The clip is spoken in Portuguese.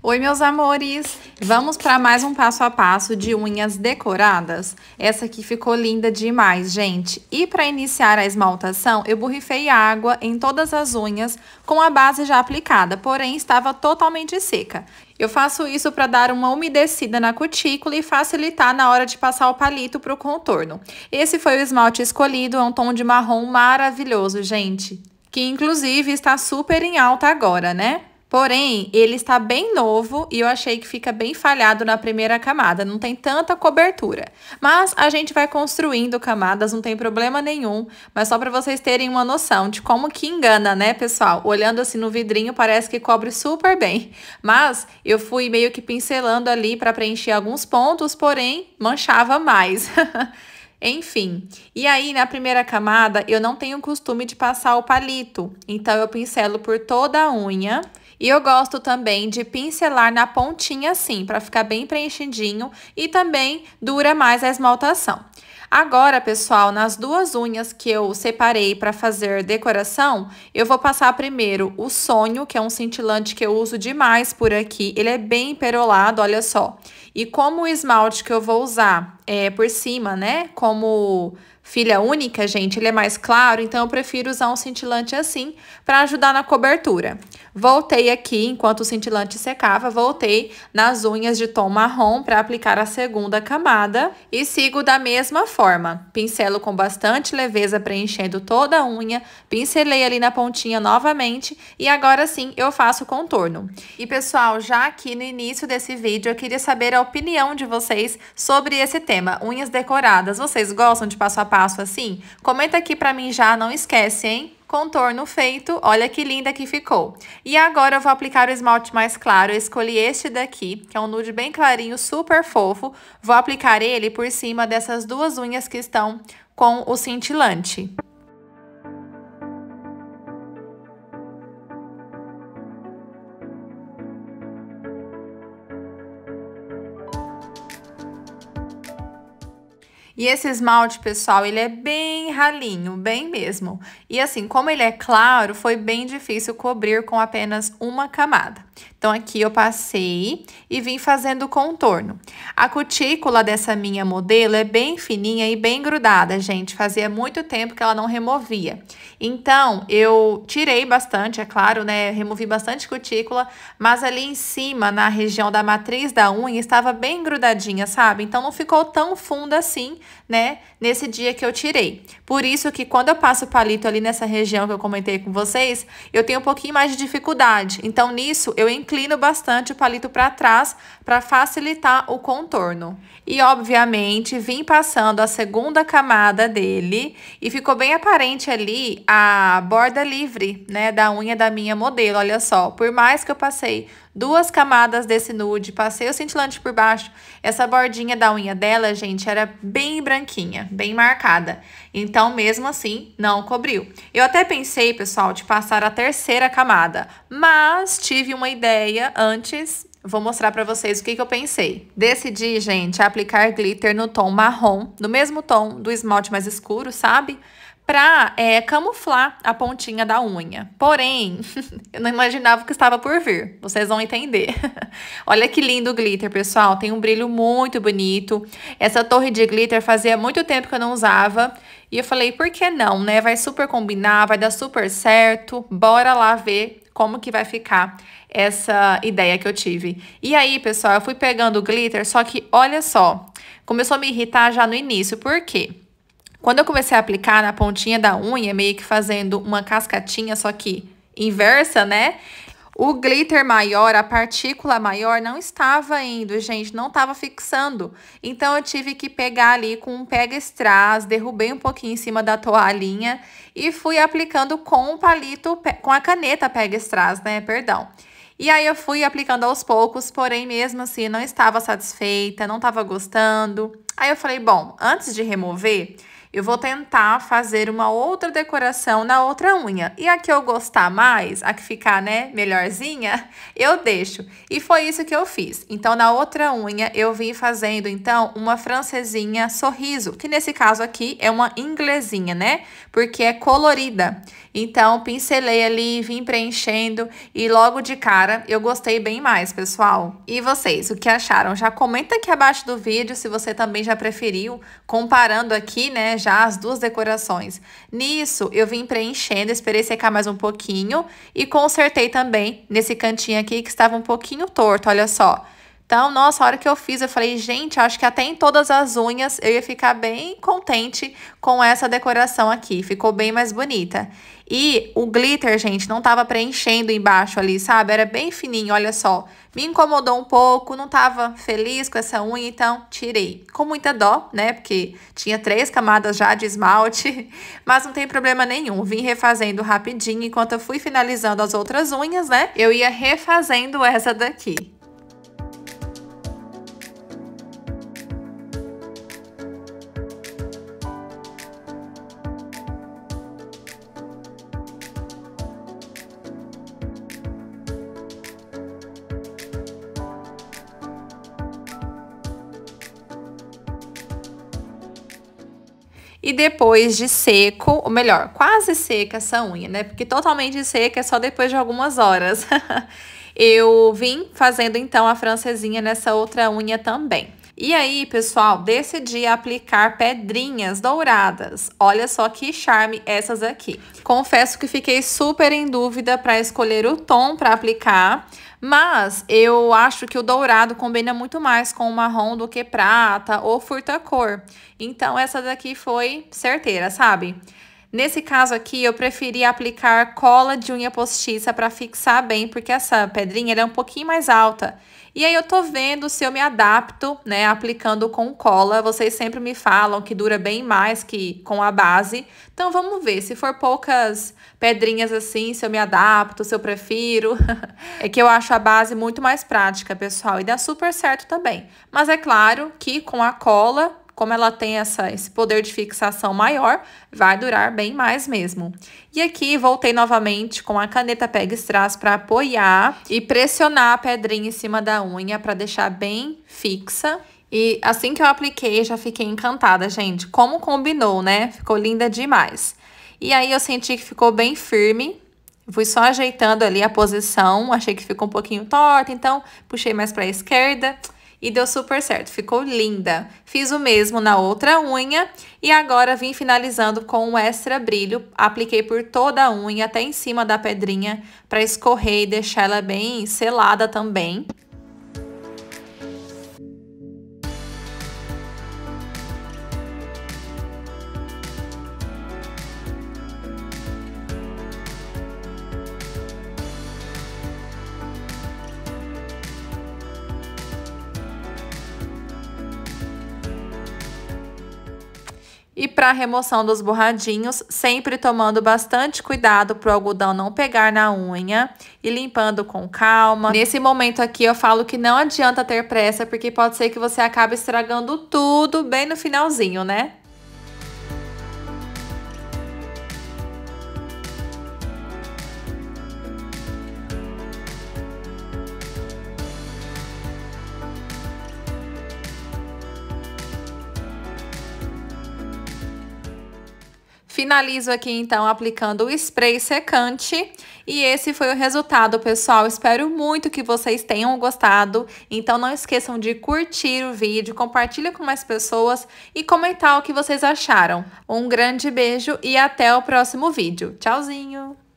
Oi, meus amores! Vamos para mais um passo a passo de unhas decoradas? Essa aqui ficou linda demais, gente! E para iniciar a esmaltação, eu borrifei água em todas as unhas com a base já aplicada, porém estava totalmente seca. Eu faço isso para dar uma umedecida na cutícula e facilitar na hora de passar o palito para o contorno. Esse foi o esmalte escolhido, é um tom de marrom maravilhoso, gente! Que inclusive está super em alta agora, né? Porém, ele está bem novo e eu achei que fica bem falhado na primeira camada, não tem tanta cobertura. Mas a gente vai construindo camadas, não tem problema nenhum, mas só para vocês terem uma noção de como que engana, né, pessoal? Olhando assim no vidrinho parece que cobre super bem, mas eu fui meio que pincelando ali para preencher alguns pontos, porém manchava mais. Enfim, e aí na primeira camada eu não tenho costume de passar o palito, então eu pincelo por toda a unha e eu gosto também de pincelar na pontinha assim, para ficar bem preenchidinho e também dura mais a esmaltação. Agora, pessoal, nas duas unhas que eu separei para fazer decoração, eu vou passar primeiro o Sonho, que é um cintilante que eu uso demais por aqui. Ele é bem perolado, olha só. E como o esmalte que eu vou usar é por cima, né, como Filha única, gente, ele é mais claro, então eu prefiro usar um cintilante assim para ajudar na cobertura. Voltei aqui, enquanto o cintilante secava, voltei nas unhas de tom marrom para aplicar a segunda camada e sigo da mesma forma. Pincelo com bastante leveza, preenchendo toda a unha, pincelei ali na pontinha novamente e agora sim eu faço o contorno. E pessoal, já aqui no início desse vídeo, eu queria saber a opinião de vocês sobre esse tema, unhas decoradas. Vocês gostam de passo a passo? faço assim? Comenta aqui para mim já, não esquece, hein? Contorno feito, olha que linda que ficou. E agora eu vou aplicar o esmalte mais claro, eu escolhi este daqui, que é um nude bem clarinho, super fofo. Vou aplicar ele por cima dessas duas unhas que estão com o cintilante. E esse esmalte, pessoal, ele é bem ralinho, bem mesmo. E assim, como ele é claro, foi bem difícil cobrir com apenas uma camada. Então, aqui eu passei e vim fazendo o contorno. A cutícula dessa minha modelo é bem fininha e bem grudada, gente. Fazia muito tempo que ela não removia. Então, eu tirei bastante, é claro, né? Removi bastante cutícula, mas ali em cima, na região da matriz da unha, estava bem grudadinha, sabe? Então, não ficou tão funda assim, né? Nesse dia que eu tirei. Por isso que quando eu passo o palito ali nessa região que eu comentei com vocês, eu tenho um pouquinho mais de dificuldade. Então, nisso, eu inclino bastante o palito para trás para facilitar o contorno. E obviamente vim passando a segunda camada dele e ficou bem aparente ali a borda livre, né, da unha da minha modelo, olha só. Por mais que eu passei duas camadas desse nude, passei o cintilante por baixo. Essa bordinha da unha dela, gente, era bem branquinha, bem marcada. Então, mesmo assim, não cobriu. Eu até pensei, pessoal, de passar a terceira camada, mas tive uma ideia antes Vou mostrar para vocês o que, que eu pensei. Decidi, gente, aplicar glitter no tom marrom, no mesmo tom do esmalte mais escuro, sabe? para é, camuflar a pontinha da unha. Porém, eu não imaginava o que estava por vir. Vocês vão entender. Olha que lindo o glitter, pessoal. Tem um brilho muito bonito. Essa torre de glitter fazia muito tempo que eu não usava. E eu falei, por que não, né? Vai super combinar, vai dar super certo. Bora lá ver como que vai ficar essa ideia que eu tive. E aí, pessoal, eu fui pegando o glitter, só que olha só. Começou a me irritar já no início. Por quê? Quando eu comecei a aplicar na pontinha da unha, meio que fazendo uma cascatinha, só que inversa, né? O glitter maior, a partícula maior não estava indo, gente, não estava fixando. Então eu tive que pegar ali com um pega strass, derrubei um pouquinho em cima da toalhinha e fui aplicando com o palito, com a caneta pega strass, né? Perdão. E aí eu fui aplicando aos poucos, porém mesmo assim não estava satisfeita, não estava gostando. Aí eu falei, bom, antes de remover, eu vou tentar fazer uma outra decoração na outra unha. E a que eu gostar mais, a que ficar, né, melhorzinha, eu deixo. E foi isso que eu fiz. Então, na outra unha, eu vim fazendo, então, uma francesinha sorriso, que nesse caso aqui é uma inglesinha, né? Porque é colorida. Então, pincelei ali, vim preenchendo e logo de cara eu gostei bem mais, pessoal. E vocês, o que acharam? Já comenta aqui abaixo do vídeo se você também já preferiu, comparando aqui, né, já as duas decorações. Nisso, eu vim preenchendo, esperei secar mais um pouquinho e consertei também nesse cantinho aqui que estava um pouquinho torto, olha só. Então, nossa, a hora que eu fiz, eu falei, gente, acho que até em todas as unhas eu ia ficar bem contente com essa decoração aqui. Ficou bem mais bonita. E o glitter, gente, não tava preenchendo embaixo ali, sabe? Era bem fininho, olha só. Me incomodou um pouco, não tava feliz com essa unha, então tirei. Com muita dó, né? Porque tinha três camadas já de esmalte, mas não tem problema nenhum. Vim refazendo rapidinho, enquanto eu fui finalizando as outras unhas, né? Eu ia refazendo essa daqui. E depois de seco, ou melhor, quase seca essa unha, né? Porque totalmente seca é só depois de algumas horas. eu vim fazendo então a francesinha nessa outra unha também. E aí, pessoal, decidi aplicar pedrinhas douradas. Olha só que charme essas aqui. Confesso que fiquei super em dúvida para escolher o tom para aplicar, mas eu acho que o dourado combina muito mais com o marrom do que prata ou furta-cor. Então, essa daqui foi certeira, sabe? Nesse caso aqui, eu preferi aplicar cola de unha postiça para fixar bem, porque essa pedrinha é um pouquinho mais alta. E aí eu tô vendo se eu me adapto, né, aplicando com cola. Vocês sempre me falam que dura bem mais que com a base. Então vamos ver, se for poucas pedrinhas assim, se eu me adapto, se eu prefiro. é que eu acho a base muito mais prática, pessoal, e dá super certo também. Mas é claro que com a cola como ela tem essa, esse poder de fixação maior, vai durar bem mais mesmo. E aqui voltei novamente com a caneta pega strass para apoiar e pressionar a pedrinha em cima da unha para deixar bem fixa. E assim que eu apliquei, já fiquei encantada, gente. Como combinou, né? Ficou linda demais. E aí eu senti que ficou bem firme, Fui só ajeitando ali a posição, achei que ficou um pouquinho torta, então puxei mais para a esquerda e deu super certo, ficou linda. Fiz o mesmo na outra unha e agora vim finalizando com um extra brilho. Apliquei por toda a unha, até em cima da pedrinha, para escorrer e deixar ela bem selada também. E para remoção dos borradinhos, sempre tomando bastante cuidado para o algodão não pegar na unha e limpando com calma. Nesse momento aqui eu falo que não adianta ter pressa, porque pode ser que você acabe estragando tudo bem no finalzinho, né? Finalizo aqui então aplicando o spray secante e esse foi o resultado, pessoal. Espero muito que vocês tenham gostado. Então não esqueçam de curtir o vídeo, compartilha com mais pessoas e comentar o que vocês acharam. Um grande beijo e até o próximo vídeo. Tchauzinho!